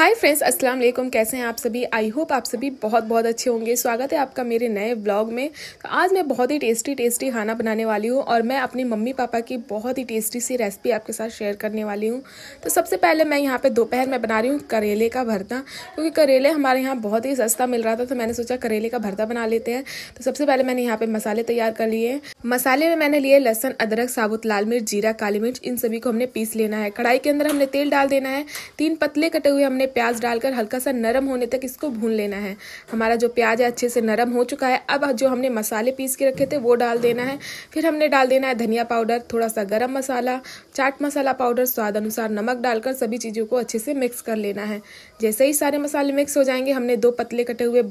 hi friends अस्सलाम वालेकुम कैसे हैं आप सभी आई होप आप सभी बहुत बहुत अच्छे होंगे स्वागत है आपका मेरे नए ब्लॉग में तो आज मैं बहुत ही टेस्टी टेस्टी खाना बनाने वाली हूँ और मैं अपनी मम्मी पापा की बहुत ही टेस्टी सी रेसिपी आपके साथ शेयर करने वाली हूँ तो सबसे पहले मैं यहाँ पे दोपहर में बना रही हूँ करेले का भरता क्योंकि करेले हमारे यहाँ बहुत ही सस्ता मिल रहा था तो मैंने सोचा करेले का भरता बना लेते हैं तो सबसे पहले मैंने यहाँ पर मसाले तैयार कर लिए मसाले में मैंने लिए लहसन अदरक साबुत लाल मिर्च जीरा काली मिर्च इन सभी को हमने पीस लेना है कढ़ाई के अंदर हमने तेल डाल देना है तीन पतले कटे हुए हमने प्याज डालकर हल्का सा नरम होने तक इसको भून लेना है हमारा जो प्याज है अच्छे से नरम हो चुका है अब जो हमने मसाले पीस के रखे थे वो डाल देना है फिर हमने डाल देना है धनिया पाउडर थोड़ा सा गर्म मसाला चाट मसाला पाउडर स्वाद अनुसार नमक डालकर सभी चीज़ों को अच्छे से मिक्स कर लेना है जैसे ही सारे मसाले मिक्स हो जाएंगे हमने दो पतले कटे हुए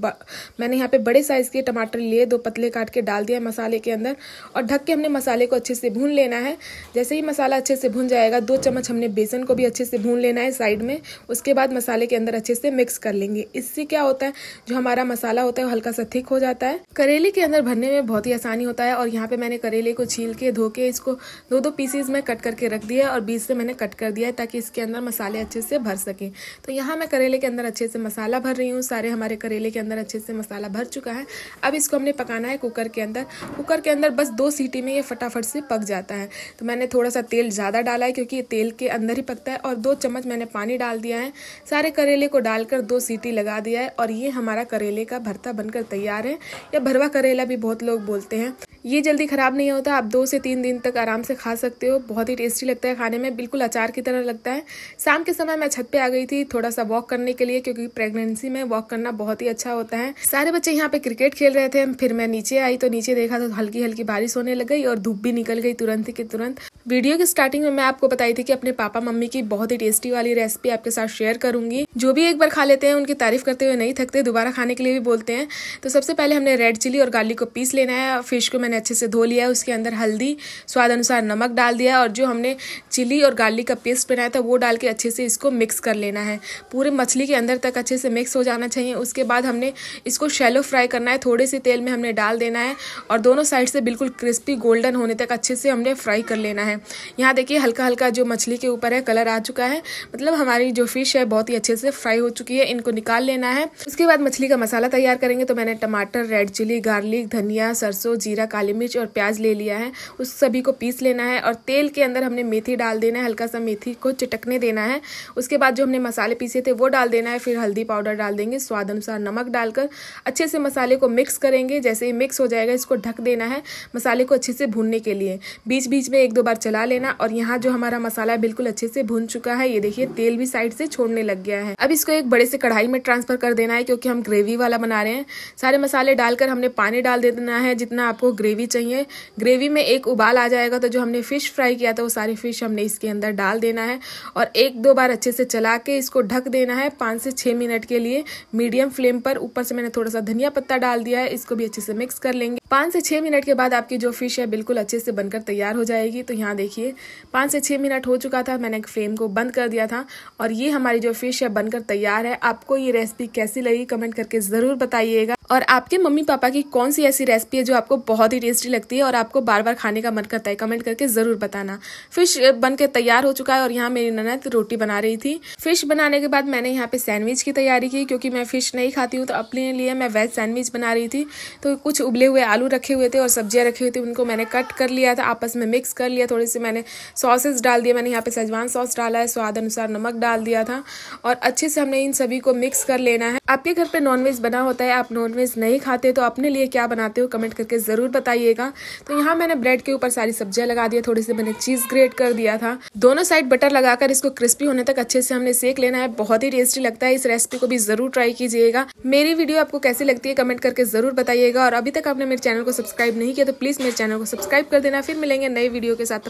मैंने यहाँ पे बड़े साइज़ के टमाटर लिए दो पतले काट के डाल दिया मसाले के अंदर और ढक के हमने मसाले को अच्छे से भून लेना है जैसे ही मसाला अच्छे से भून जाएगा दो चम्मच हमने बेसन को भी अच्छे से भून लेना है साइड में उसके बाद मसाला मसाले के अंदर अच्छे से मिक्स कर लेंगे इससे क्या होता है जो हमारा मसाला होता है वो हल्का सा थिक हो जाता है करेले के अंदर भरने में बहुत ही आसानी होता है और यहाँ पे मैंने करेले को छील के धो के इसको दो दो पीसीज में कट करके रख दिया और बीच से मैंने कट कर दिया है ताकि इसके अंदर मसाले अच्छे से भर सकें तो यहाँ मैं करेले के अंदर अच्छे से मसाला भर रही हूँ सारे हमारे करेले के अंदर अच्छे से मसाला भर चुका है अब इसको हमने पकाना है कुकर के अंदर कुकर के अंदर बस दो सीटी में ये फटाफट से पक जाता है तो मैंने थोड़ा सा तेल ज़्यादा डाला है क्योंकि तेल के अंदर ही पकता है और दो चम्मच मैंने पानी डाल दिया है सारे करेले को डालकर दो सीटी लगा दिया है और ये हमारा करेले का भरता बनकर तैयार है या भरवा करेला भी बहुत लोग बोलते हैं ये जल्दी ख़राब नहीं होता आप दो से तीन दिन तक आराम से खा सकते हो बहुत ही टेस्टी लगता है खाने में बिल्कुल अचार की तरह लगता है शाम के समय मैं छत पे आ गई थी थोड़ा सा वॉक करने के लिए क्योंकि प्रेगनेंसी में वॉक करना बहुत ही अच्छा होता है सारे बच्चे यहाँ पे क्रिकेट खेल रहे थे फिर मैं नीचे आई तो नीचे देखा तो हल्की हल्की बारिश होने लग गई और धूप भी निकल गई तुरंत ही तुरंत वीडियो की स्टार्टिंग में मैं आपको बताई थी कि अपने पापा मम्मी की बहुत ही टेस्टी वाली रेसिपी आपके साथ शेयर करूंगी जो भी एक बार खा लेते हैं उनकी तारीफ करते हुए नहीं थकते दोबारा खाने के लिए भी बोलते हैं तो सबसे पहले हमने रेड चिली और गार्लिक को पीस लेना है फिश को मैंने अच्छे से धो लिया है उसके अंदर हल्दी स्वाद अनुसार नमक डाल दिया और जो हमने चिली और गार्लिक का पेस्ट बनाया था वो डाल के अच्छे से इसको मिक्स कर लेना है पूरे मछली के अंदर तक अच्छे से मिक्स हो जाना चाहिए उसके बाद हमने इसको शैलो फ्राई करना है थोड़े से तेल में हमने डाल देना है और दोनों साइड से बिल्कुल क्रिस्पी गोल्डन होने तक अच्छे से हमने फ्राई कर लेना है यहाँ देखिए हल्का हल्का जो मछली के ऊपर है कलर आ चुका है मतलब हमारी जो फिश है बहुत ही अच्छे से फ्राई हो चुकी है इनको निकाल लेना है उसके बाद मछली का मसाला तैयार करेंगे तो मैंने टमाटर रेड चिली गार्लिक धनिया सरसों जीरा काली काली मिर्च और प्याज ले लिया है उस सभी को पीस लेना है और तेल के अंदर हमने मेथी डाल देना है हल्का सा मेथी को चटकने देना है उसके बाद जो हमने मसाले पीसे थे वो डाल देना है फिर हल्दी पाउडर डाल देंगे स्वाद अनुसार नमक डालकर अच्छे से मसाले को मिक्स करेंगे जैसे ही मिक्स हो जाएगा इसको ढक देना है मसाले को अच्छे से भूनने के लिए बीच बीच में एक दो बार चला लेना और यहाँ जो हमारा मसाला बिल्कुल अच्छे से भून चुका है ये देखिए तेल भी साइड से छोड़ने लग गया है अब इसको एक बड़े से कढ़ाई में ट्रांसफर कर देना है क्योंकि हम ग्रेवी वाला बना रहे हैं सारे मसाले डालकर हमने पानी डाल देना है जितना आपको ग्रेवी ग्रेवी चाहिए ग्रेवी में एक उबाल आ जाएगा तो जो हमने फ़िश फ्राई किया था वो सारी फ़िश हमने इसके अंदर डाल देना है और एक दो बार अच्छे से चला के इसको ढक देना है पाँच से छः मिनट के लिए मीडियम फ्लेम पर ऊपर से मैंने थोड़ा सा धनिया पत्ता डाल दिया है इसको भी अच्छे से मिक्स कर लेंगे पाँच से छः मिनट के बाद आपकी जो फिश है बिल्कुल अच्छे से बनकर तैयार हो जाएगी तो यहाँ देखिए पाँच से छः मिनट हो चुका था मैंने फ्लेम को बंद कर दिया था और ये हमारी जो फिश है बनकर तैयार है आपको ये रेसिपी कैसी लगी कमेंट करके ज़रूर बताइएगा और आपके मम्मी पापा की कौन सी ऐसी रेसिपी है जो आपको बहुत ही टेस्टी लगती है और आपको बार बार खाने का मन करता है कमेंट करके ज़रूर बताना फिश बन के तैयार हो चुका है और यहाँ मेरी ननद रोटी बना रही थी फिश बनाने के बाद मैंने यहाँ पे सैंडविच की तैयारी की क्योंकि मैं फिश नहीं खाती हूँ तो अपने लिए मैं वेज सैंडविच बना रही थी तो कुछ उबले हुए आलू आलू रखे हुए थे और सब्जियाँ रखी हुई थी उनको मैंने कट कर लिया था आपस में मिक्स कर लिया थोड़े से मैंने सॉसेस डाल दिए मैंने यहाँ पे सजवान सॉस डाला है स्वाद अनुसार नमक डाल दिया था और अच्छे से हमने इन सभी को मिक्स कर लेना है आपके घर पर नॉनवेज बना होता है आप नॉनवेज नहीं खाते तो अपने लिए क्या बनाते हो कमेंट करके ज़रूर बताइएगा तो यहाँ मैंने ब्रेड के ऊपर सारी सब्जियाँ लगा दिया थोड़ी सी मैंने चीज़ ग्रेट कर दिया था दोनों साइड बटर लगाकर इसको क्रिस्पी होने तक अच्छे से हमने सेक लेना है बहुत ही टेस्टी लगता है इस रेसिपी को भी ज़रूर ट्राई कीजिएगा मेरी वीडियो आपको कैसी लगती है कमेंट करके ज़रूर बताइएगा और अभी तक आपने मेरे चैनल को सब्सक्राइब नहीं किया तो प्लीज़ मेरे चैनल को सब्सक्राइब कर देना फिर मिलेंगे नए वीडियो के साथ